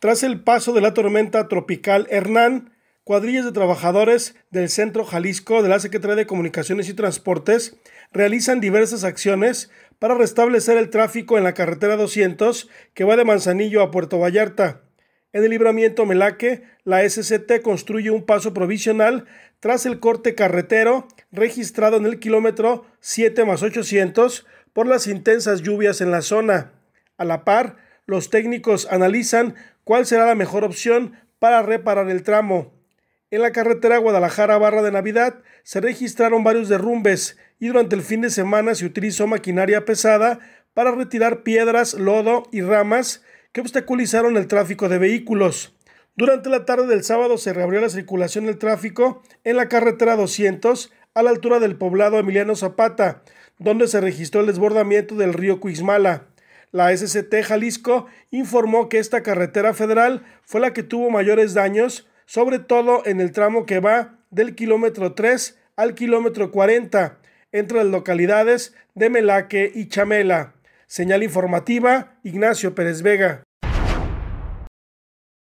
Tras el paso de la tormenta tropical Hernán, cuadrillas de trabajadores del Centro Jalisco de la Secretaría de Comunicaciones y Transportes realizan diversas acciones para restablecer el tráfico en la carretera 200 que va de Manzanillo a Puerto Vallarta. En el libramiento Melaque, la SCT construye un paso provisional tras el corte carretero registrado en el kilómetro 7 más 800 por las intensas lluvias en la zona. A la par, los técnicos analizan cuál será la mejor opción para reparar el tramo. En la carretera Guadalajara Barra de Navidad se registraron varios derrumbes y durante el fin de semana se utilizó maquinaria pesada para retirar piedras, lodo y ramas que obstaculizaron el tráfico de vehículos. Durante la tarde del sábado se reabrió la circulación del tráfico en la carretera 200 a la altura del poblado Emiliano Zapata, donde se registró el desbordamiento del río Cuixmala. La SCT Jalisco informó que esta carretera federal fue la que tuvo mayores daños, sobre todo en el tramo que va del kilómetro 3 al kilómetro 40 entre las localidades de Melaque y Chamela. Señal informativa, Ignacio Pérez Vega.